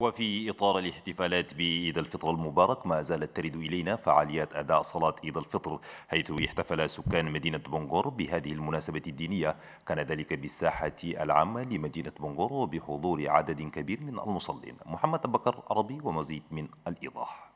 وفي إطار الاحتفالات بعيد الفطر المبارك ما زالت ترد إلينا فعاليات أداء صلاة عيد الفطر حيث احتفل سكان مدينة بونغور بهذه المناسبة الدينية كان ذلك بالساحة العامة لمدينة بونغور وبحضور عدد كبير من المصلين محمد بكر عربي ومزيد من الإيضاح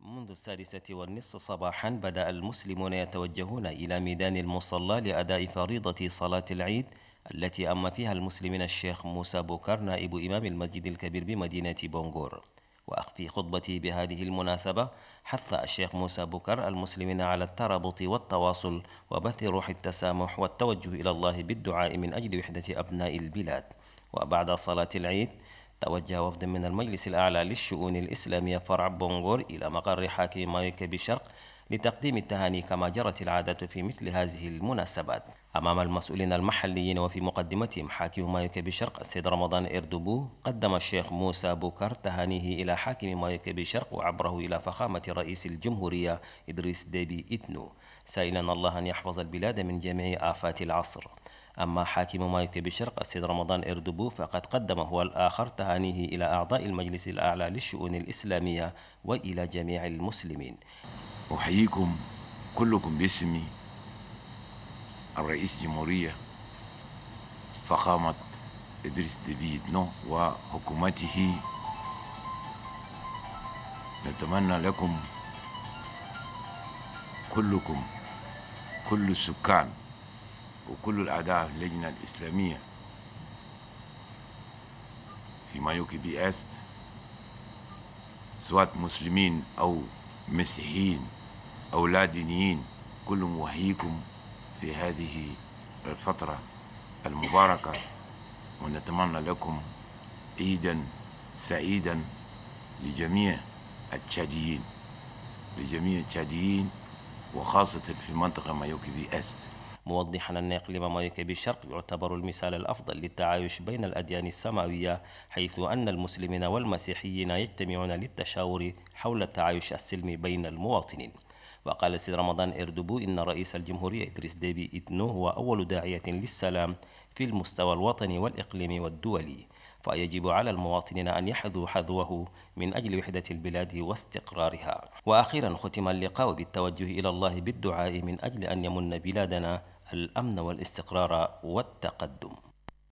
منذ السادسة والنصف صباحا بدأ المسلمون يتوجهون إلى ميدان المصلى لأداء فريضة صلاة العيد التي أم فيها المسلمين الشيخ موسى بوكر نائب إمام المسجد الكبير بمدينة بونغور وفي خطبته بهذه المناسبة حث الشيخ موسى بكر المسلمين على الترابط والتواصل وبث روح التسامح والتوجه إلى الله بالدعاء من أجل وحدة أبناء البلاد وبعد صلاة العيد توجه وفد من المجلس الأعلى للشؤون الإسلامية فرع بونغور إلى مقر حاكم مايك بشرق لتقديم التهاني كما جرت العادة في مثل هذه المناسبات أمام المسؤولين المحليين وفي مقدمتهم حاكم مايوكي بشرق السيد رمضان إردبو قدم الشيخ موسى بوكر تهانيه إلى حاكم مايوكي بشرق وعبره إلى فخامة رئيس الجمهورية إدريس ديبي إتنو سائلا الله أن يحفظ البلاد من جميع آفات العصر أما حاكم مايوكي بشرق السيد رمضان إردبو فقد قدم هو الآخر تهانيه إلى أعضاء المجلس الأعلى للشؤون الإسلامية وإلى جميع المسلمين أحييكم كلكم باسم الرئيس جمهورية فخامة إدريس ديفيد نو وحكومته نتمنى لكم كلكم كل السكان وكل الأعداء في اللجنة الإسلامية في مايوكي بي أست سواء مسلمين أو مسيحيين أولاد دينيين كلهم وحييكم في هذه الفترة المباركة ونتمنى لكم عيدا سعيدا لجميع التشاديين لجميع التشاديين وخاصة في منطقة مايوكبي أست موضحا أن إقليم مايوكبي الشرق يعتبر المثال الأفضل للتعايش بين الأديان السماوية حيث أن المسلمين والمسيحيين يجتمعون للتشاور حول التعايش السلمي بين المواطنين وقال السيد رمضان إردبو إن رئيس الجمهورية إدريس ديبي إتنو هو أول داعية للسلام في المستوى الوطني والإقليمي والدولي فيجب على المواطنين أن يحذوا حذوه من أجل وحدة البلاد واستقرارها وأخيرا ختم اللقاء بالتوجه إلى الله بالدعاء من أجل أن يمن بلادنا الأمن والاستقرار والتقدم